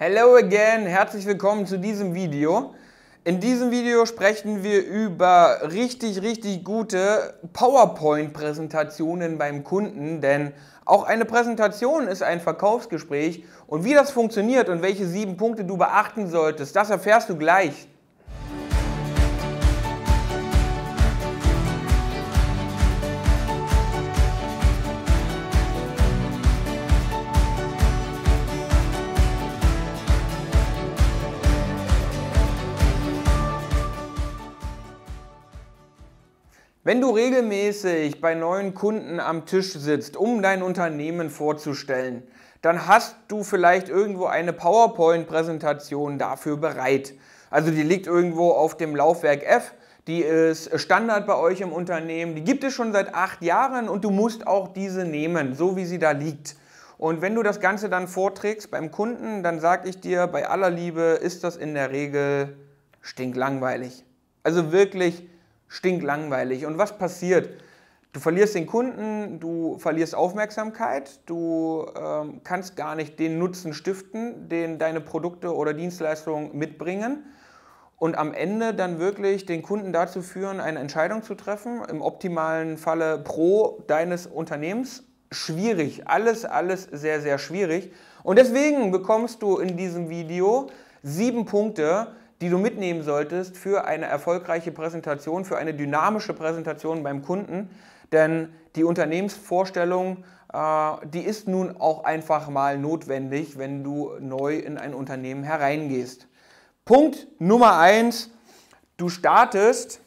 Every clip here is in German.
Hello again, herzlich willkommen zu diesem Video. In diesem Video sprechen wir über richtig, richtig gute PowerPoint-Präsentationen beim Kunden, denn auch eine Präsentation ist ein Verkaufsgespräch und wie das funktioniert und welche sieben Punkte du beachten solltest, das erfährst du gleich. Wenn du regelmäßig bei neuen Kunden am Tisch sitzt, um dein Unternehmen vorzustellen, dann hast du vielleicht irgendwo eine PowerPoint-Präsentation dafür bereit. Also die liegt irgendwo auf dem Laufwerk F, die ist Standard bei euch im Unternehmen, die gibt es schon seit acht Jahren und du musst auch diese nehmen, so wie sie da liegt. Und wenn du das Ganze dann vorträgst beim Kunden, dann sage ich dir, bei aller Liebe ist das in der Regel stinklangweilig. Also wirklich stinklangweilig. Und was passiert? Du verlierst den Kunden, du verlierst Aufmerksamkeit, du ähm, kannst gar nicht den Nutzen stiften, den deine Produkte oder Dienstleistungen mitbringen. Und am Ende dann wirklich den Kunden dazu führen, eine Entscheidung zu treffen, im optimalen Falle pro deines Unternehmens. Schwierig, alles, alles sehr, sehr schwierig. Und deswegen bekommst du in diesem Video sieben Punkte, die du mitnehmen solltest für eine erfolgreiche Präsentation, für eine dynamische Präsentation beim Kunden. Denn die Unternehmensvorstellung, äh, die ist nun auch einfach mal notwendig, wenn du neu in ein Unternehmen hereingehst. Punkt Nummer eins: du startest,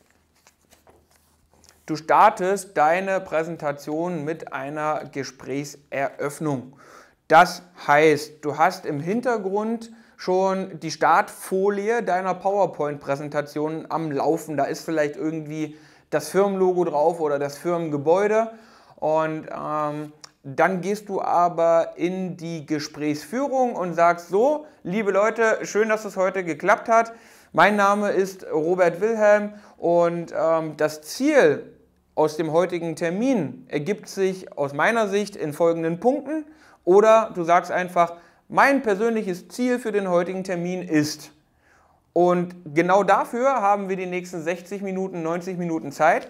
du startest deine Präsentation mit einer Gesprächseröffnung. Das heißt, du hast im Hintergrund schon die Startfolie deiner PowerPoint-Präsentation am Laufen. Da ist vielleicht irgendwie das Firmenlogo drauf oder das Firmengebäude. Und ähm, dann gehst du aber in die Gesprächsführung und sagst so, liebe Leute, schön, dass es heute geklappt hat. Mein Name ist Robert Wilhelm und ähm, das Ziel aus dem heutigen Termin ergibt sich aus meiner Sicht in folgenden Punkten. Oder du sagst einfach, mein persönliches Ziel für den heutigen Termin ist, und genau dafür haben wir die nächsten 60 Minuten, 90 Minuten Zeit.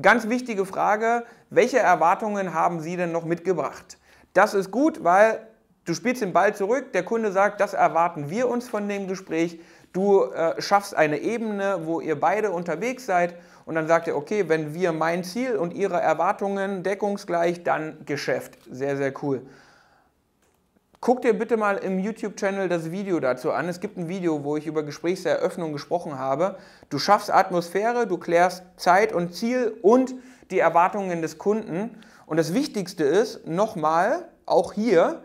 Ganz wichtige Frage, welche Erwartungen haben Sie denn noch mitgebracht? Das ist gut, weil du spielst den Ball zurück, der Kunde sagt, das erwarten wir uns von dem Gespräch. Du äh, schaffst eine Ebene, wo ihr beide unterwegs seid und dann sagt er, okay, wenn wir mein Ziel und ihre Erwartungen deckungsgleich, dann Geschäft. Sehr, sehr cool. Guck dir bitte mal im YouTube-Channel das Video dazu an. Es gibt ein Video, wo ich über Gesprächseröffnung gesprochen habe. Du schaffst Atmosphäre, du klärst Zeit und Ziel und die Erwartungen des Kunden. Und das Wichtigste ist, nochmal, auch hier,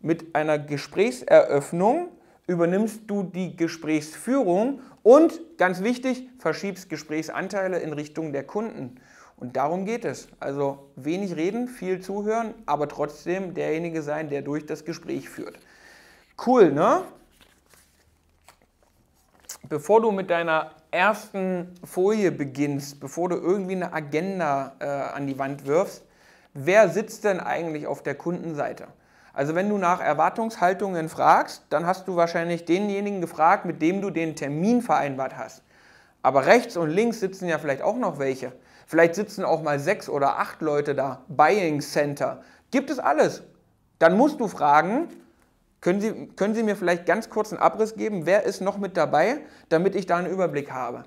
mit einer Gesprächseröffnung übernimmst du die Gesprächsführung und, ganz wichtig, verschiebst Gesprächsanteile in Richtung der Kunden. Und darum geht es. Also wenig reden, viel zuhören, aber trotzdem derjenige sein, der durch das Gespräch führt. Cool, ne? Bevor du mit deiner ersten Folie beginnst, bevor du irgendwie eine Agenda äh, an die Wand wirfst, wer sitzt denn eigentlich auf der Kundenseite? Also wenn du nach Erwartungshaltungen fragst, dann hast du wahrscheinlich denjenigen gefragt, mit dem du den Termin vereinbart hast. Aber rechts und links sitzen ja vielleicht auch noch welche. Vielleicht sitzen auch mal sechs oder acht Leute da. Buying Center. Gibt es alles. Dann musst du fragen, können Sie, können Sie mir vielleicht ganz kurz einen Abriss geben, wer ist noch mit dabei, damit ich da einen Überblick habe.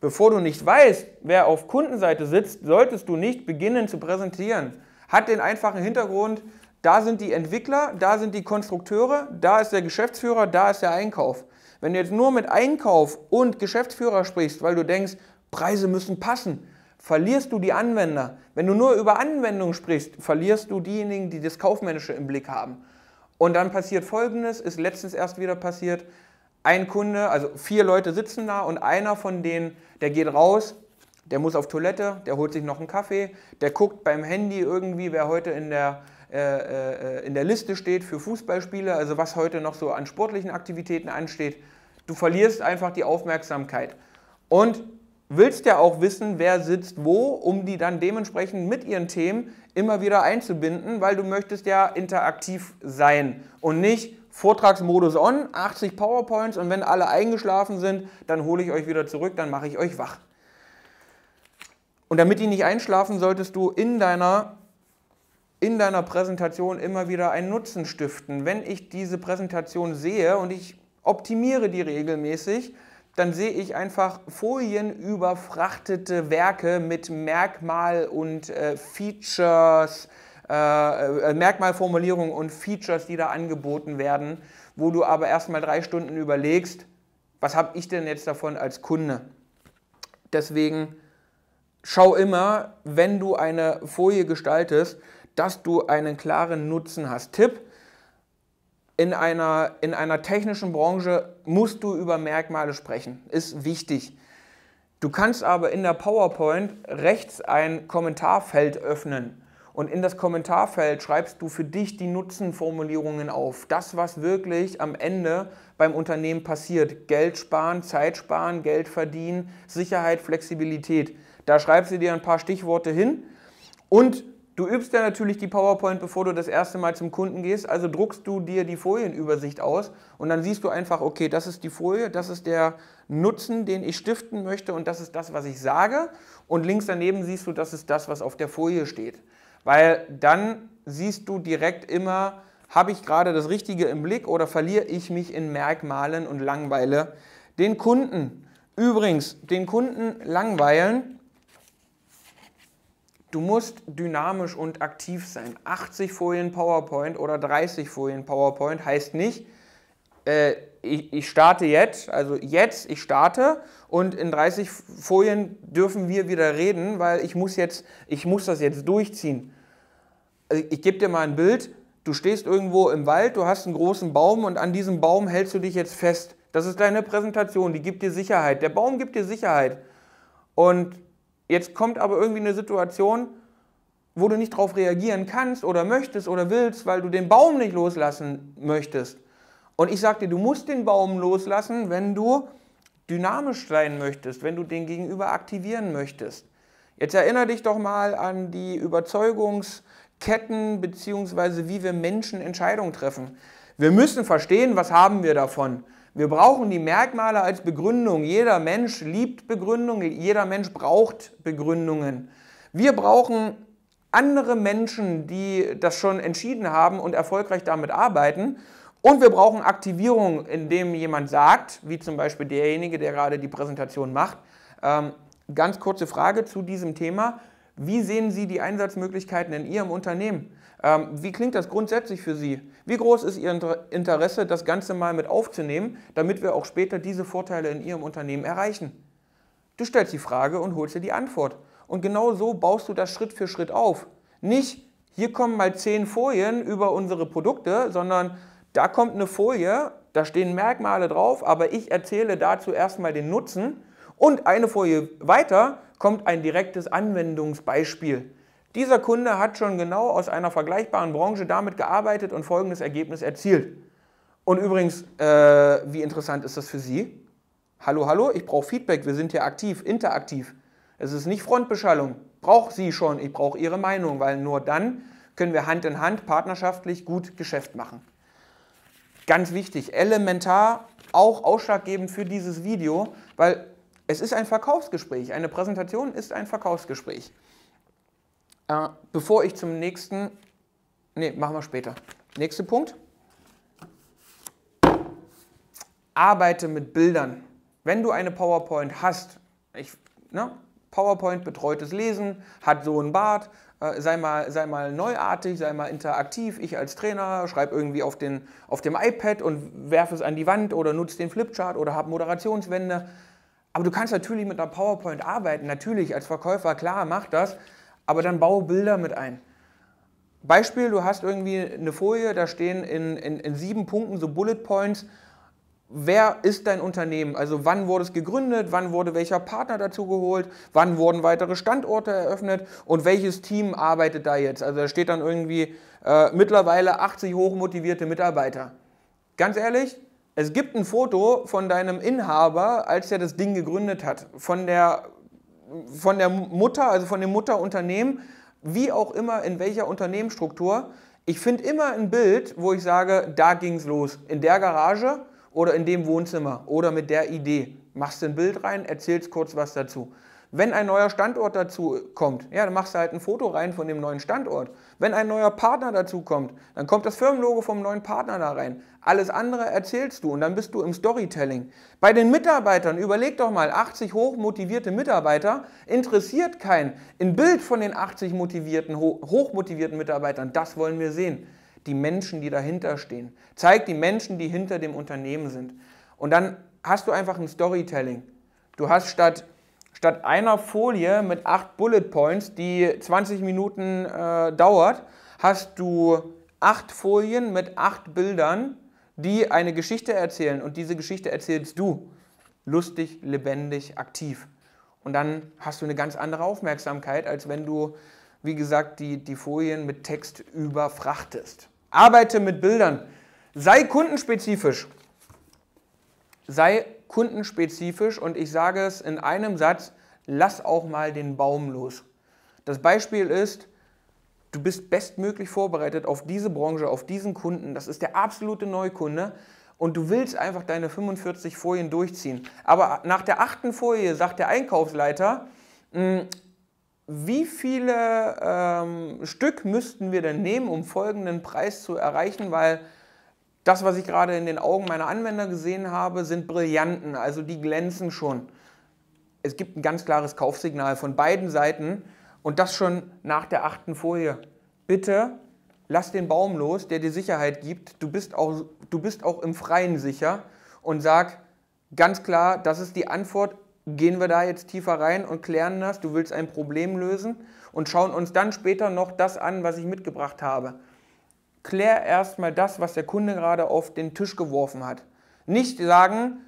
Bevor du nicht weißt, wer auf Kundenseite sitzt, solltest du nicht beginnen zu präsentieren. Hat den einfachen Hintergrund, da sind die Entwickler, da sind die Konstrukteure, da ist der Geschäftsführer, da ist der Einkauf. Wenn du jetzt nur mit Einkauf und Geschäftsführer sprichst, weil du denkst, Preise müssen passen, verlierst du die Anwender. Wenn du nur über Anwendung sprichst, verlierst du diejenigen, die das Kaufmännische im Blick haben. Und dann passiert Folgendes, ist letztens erst wieder passiert, ein Kunde, also vier Leute sitzen da und einer von denen, der geht raus, der muss auf Toilette, der holt sich noch einen Kaffee, der guckt beim Handy irgendwie, wer heute in der, äh, äh, in der Liste steht für Fußballspiele, also was heute noch so an sportlichen Aktivitäten ansteht. Du verlierst einfach die Aufmerksamkeit. Und willst ja auch wissen, wer sitzt wo, um die dann dementsprechend mit ihren Themen immer wieder einzubinden, weil du möchtest ja interaktiv sein und nicht Vortragsmodus on, 80 PowerPoints und wenn alle eingeschlafen sind, dann hole ich euch wieder zurück, dann mache ich euch wach. Und damit die nicht einschlafen, solltest du in deiner in deiner Präsentation immer wieder einen Nutzen stiften. Wenn ich diese Präsentation sehe und ich optimiere die regelmäßig, dann sehe ich einfach folienüberfrachtete Werke mit Merkmal und äh, Features, äh, äh Merkmalformulierungen und Features, die da angeboten werden, wo du aber erstmal drei Stunden überlegst, was habe ich denn jetzt davon als Kunde? Deswegen schau immer, wenn du eine Folie gestaltest, dass du einen klaren Nutzen hast. Tipp, in einer, in einer technischen Branche musst du über Merkmale sprechen. Ist wichtig. Du kannst aber in der PowerPoint rechts ein Kommentarfeld öffnen. Und in das Kommentarfeld schreibst du für dich die Nutzenformulierungen auf. Das, was wirklich am Ende beim Unternehmen passiert. Geld sparen, Zeit sparen, Geld verdienen, Sicherheit, Flexibilität. Da schreibst du dir ein paar Stichworte hin und Du übst ja natürlich die PowerPoint, bevor du das erste Mal zum Kunden gehst, also druckst du dir die Folienübersicht aus und dann siehst du einfach, okay, das ist die Folie, das ist der Nutzen, den ich stiften möchte und das ist das, was ich sage und links daneben siehst du, das ist das, was auf der Folie steht. Weil dann siehst du direkt immer, habe ich gerade das Richtige im Blick oder verliere ich mich in Merkmalen und langweile den Kunden. Übrigens, den Kunden langweilen Du musst dynamisch und aktiv sein. 80 Folien PowerPoint oder 30 Folien PowerPoint heißt nicht, äh, ich, ich, starte jetzt, also jetzt, ich starte und in 30 Folien dürfen wir wieder reden, weil ich muss jetzt, ich muss das jetzt durchziehen. Also ich gebe dir mal ein Bild, du stehst irgendwo im Wald, du hast einen großen Baum und an diesem Baum hältst du dich jetzt fest. Das ist deine Präsentation, die gibt dir Sicherheit. Der Baum gibt dir Sicherheit. Und Jetzt kommt aber irgendwie eine Situation, wo du nicht darauf reagieren kannst oder möchtest oder willst, weil du den Baum nicht loslassen möchtest. Und ich sage dir, du musst den Baum loslassen, wenn du dynamisch sein möchtest, wenn du den Gegenüber aktivieren möchtest. Jetzt erinnere dich doch mal an die Überzeugungsketten beziehungsweise wie wir Menschen Entscheidungen treffen. Wir müssen verstehen, was haben wir davon. Wir brauchen die Merkmale als Begründung. Jeder Mensch liebt Begründungen, jeder Mensch braucht Begründungen. Wir brauchen andere Menschen, die das schon entschieden haben und erfolgreich damit arbeiten. Und wir brauchen Aktivierung, indem jemand sagt, wie zum Beispiel derjenige, der gerade die Präsentation macht, ähm, ganz kurze Frage zu diesem Thema. Wie sehen Sie die Einsatzmöglichkeiten in Ihrem Unternehmen? Ähm, wie klingt das grundsätzlich für Sie? Wie groß ist Ihr Interesse, das Ganze mal mit aufzunehmen, damit wir auch später diese Vorteile in Ihrem Unternehmen erreichen? Du stellst die Frage und holst dir die Antwort. Und genau so baust du das Schritt für Schritt auf. Nicht, hier kommen mal zehn Folien über unsere Produkte, sondern da kommt eine Folie, da stehen Merkmale drauf, aber ich erzähle dazu erstmal den Nutzen und eine Folie weiter kommt ein direktes Anwendungsbeispiel. Dieser Kunde hat schon genau aus einer vergleichbaren Branche damit gearbeitet und folgendes Ergebnis erzielt. Und übrigens, äh, wie interessant ist das für Sie? Hallo, hallo, ich brauche Feedback, wir sind hier aktiv, interaktiv. Es ist nicht Frontbeschallung. Brauche Sie schon, ich brauche Ihre Meinung, weil nur dann können wir Hand in Hand partnerschaftlich gut Geschäft machen. Ganz wichtig, elementar, auch ausschlaggebend für dieses Video, weil es ist ein Verkaufsgespräch. Eine Präsentation ist ein Verkaufsgespräch. Äh, bevor ich zum nächsten, nee, machen wir später. Nächster Punkt. Arbeite mit Bildern. Wenn du eine PowerPoint hast, ich, ne, PowerPoint betreutes Lesen, hat so einen Bart, äh, sei, mal, sei mal neuartig, sei mal interaktiv. Ich als Trainer schreibe irgendwie auf, den, auf dem iPad und werfe es an die Wand oder nutze den Flipchart oder habe Moderationswände. Aber du kannst natürlich mit einer PowerPoint arbeiten, natürlich als Verkäufer, klar, mach das aber dann baue Bilder mit ein. Beispiel, du hast irgendwie eine Folie, da stehen in, in, in sieben Punkten so Bullet Points, wer ist dein Unternehmen? Also wann wurde es gegründet, wann wurde welcher Partner dazu geholt, wann wurden weitere Standorte eröffnet und welches Team arbeitet da jetzt? Also da steht dann irgendwie äh, mittlerweile 80 hochmotivierte Mitarbeiter. Ganz ehrlich, es gibt ein Foto von deinem Inhaber, als er das Ding gegründet hat, von der von der Mutter, also von dem Mutterunternehmen, wie auch immer in welcher Unternehmensstruktur. Ich finde immer ein Bild, wo ich sage, da ging es los, in der Garage oder in dem Wohnzimmer oder mit der Idee. Machst du ein Bild rein, erzählst kurz was dazu. Wenn ein neuer Standort dazu kommt, ja, dann machst du halt ein Foto rein von dem neuen Standort. Wenn ein neuer Partner dazu kommt, dann kommt das Firmenlogo vom neuen Partner da rein. Alles andere erzählst du und dann bist du im Storytelling. Bei den Mitarbeitern, überleg doch mal, 80 hochmotivierte Mitarbeiter interessiert keinen. Ein Bild von den 80 motivierten, hochmotivierten Mitarbeitern, das wollen wir sehen. Die Menschen, die dahinter stehen. Zeig die Menschen, die hinter dem Unternehmen sind. Und dann hast du einfach ein Storytelling. Du hast statt statt einer Folie mit acht Bullet Points, die 20 Minuten äh, dauert, hast du acht Folien mit acht Bildern, die eine Geschichte erzählen. Und diese Geschichte erzählst du. Lustig, lebendig, aktiv. Und dann hast du eine ganz andere Aufmerksamkeit, als wenn du, wie gesagt, die, die Folien mit Text überfrachtest. Arbeite mit Bildern. Sei kundenspezifisch. Sei kundenspezifisch und ich sage es in einem Satz, lass auch mal den Baum los. Das Beispiel ist, du bist bestmöglich vorbereitet auf diese Branche, auf diesen Kunden, das ist der absolute Neukunde und du willst einfach deine 45 Folien durchziehen. Aber nach der achten Folie sagt der Einkaufsleiter, hm, wie viele ähm, Stück müssten wir denn nehmen, um folgenden Preis zu erreichen, weil das, was ich gerade in den Augen meiner Anwender gesehen habe, sind Brillanten, also die glänzen schon. Es gibt ein ganz klares Kaufsignal von beiden Seiten und das schon nach der achten Folie. Bitte lass den Baum los, der dir Sicherheit gibt. Du bist auch, du bist auch im Freien sicher und sag ganz klar, das ist die Antwort. Gehen wir da jetzt tiefer rein und klären das. Du willst ein Problem lösen und schauen uns dann später noch das an, was ich mitgebracht habe klär erstmal das, was der Kunde gerade auf den Tisch geworfen hat. Nicht sagen,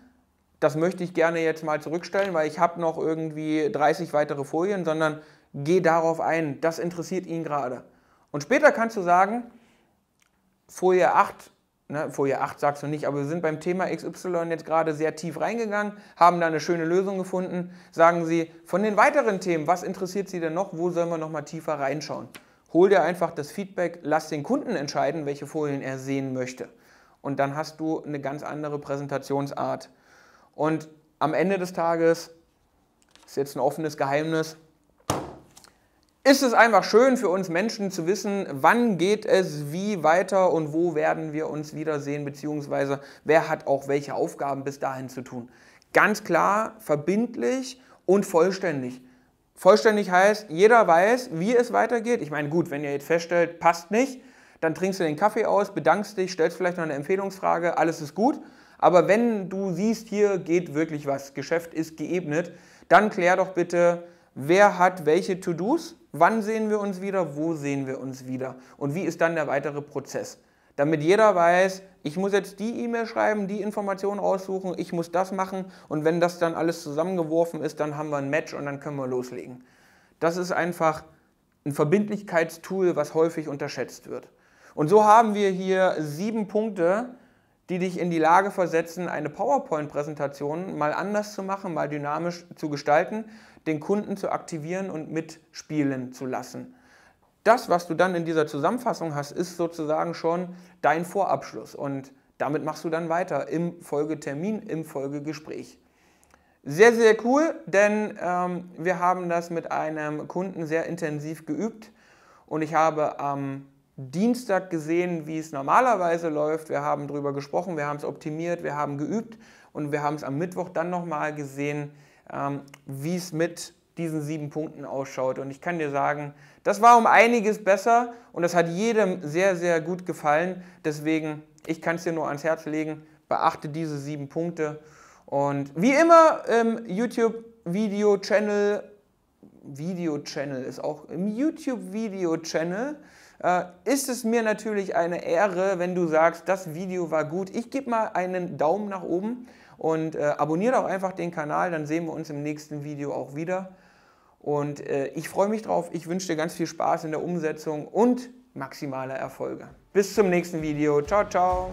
das möchte ich gerne jetzt mal zurückstellen, weil ich habe noch irgendwie 30 weitere Folien, sondern geh darauf ein, das interessiert ihn gerade. Und später kannst du sagen, Folie 8, ne, Folie 8 sagst du nicht, aber wir sind beim Thema XY jetzt gerade sehr tief reingegangen, haben da eine schöne Lösung gefunden. Sagen sie, von den weiteren Themen, was interessiert sie denn noch, wo sollen wir nochmal tiefer reinschauen? hol dir einfach das Feedback, lass den Kunden entscheiden, welche Folien er sehen möchte. Und dann hast du eine ganz andere Präsentationsart. Und am Ende des Tages, ist jetzt ein offenes Geheimnis, ist es einfach schön für uns Menschen zu wissen, wann geht es wie weiter und wo werden wir uns wiedersehen, beziehungsweise wer hat auch welche Aufgaben bis dahin zu tun. Ganz klar, verbindlich und vollständig. Vollständig heißt, jeder weiß, wie es weitergeht. Ich meine, gut, wenn ihr jetzt feststellt, passt nicht, dann trinkst du den Kaffee aus, bedankst dich, stellst vielleicht noch eine Empfehlungsfrage, alles ist gut. Aber wenn du siehst, hier geht wirklich was, Geschäft ist geebnet, dann klär doch bitte, wer hat welche To-Dos, wann sehen wir uns wieder, wo sehen wir uns wieder und wie ist dann der weitere Prozess damit jeder weiß, ich muss jetzt die E-Mail schreiben, die Informationen raussuchen, ich muss das machen und wenn das dann alles zusammengeworfen ist, dann haben wir ein Match und dann können wir loslegen. Das ist einfach ein Verbindlichkeitstool, was häufig unterschätzt wird. Und so haben wir hier sieben Punkte, die dich in die Lage versetzen, eine PowerPoint-Präsentation mal anders zu machen, mal dynamisch zu gestalten, den Kunden zu aktivieren und mitspielen zu lassen das, was du dann in dieser Zusammenfassung hast, ist sozusagen schon dein Vorabschluss. Und damit machst du dann weiter im Folgetermin, im Folgegespräch. Sehr, sehr cool, denn ähm, wir haben das mit einem Kunden sehr intensiv geübt und ich habe am Dienstag gesehen, wie es normalerweise läuft. Wir haben darüber gesprochen, wir haben es optimiert, wir haben geübt und wir haben es am Mittwoch dann nochmal gesehen, ähm, wie es mit diesen sieben Punkten ausschaut. Und ich kann dir sagen, das war um einiges besser und das hat jedem sehr, sehr gut gefallen. Deswegen, ich kann es dir nur ans Herz legen, beachte diese sieben Punkte. Und wie immer im YouTube-Video-Channel, Video-Channel ist auch im YouTube-Video-Channel, äh, ist es mir natürlich eine Ehre, wenn du sagst, das Video war gut. Ich gebe mal einen Daumen nach oben und äh, abonniere auch einfach den Kanal, dann sehen wir uns im nächsten Video auch wieder. Und äh, ich freue mich drauf. Ich wünsche dir ganz viel Spaß in der Umsetzung und maximale Erfolge. Bis zum nächsten Video. Ciao, ciao.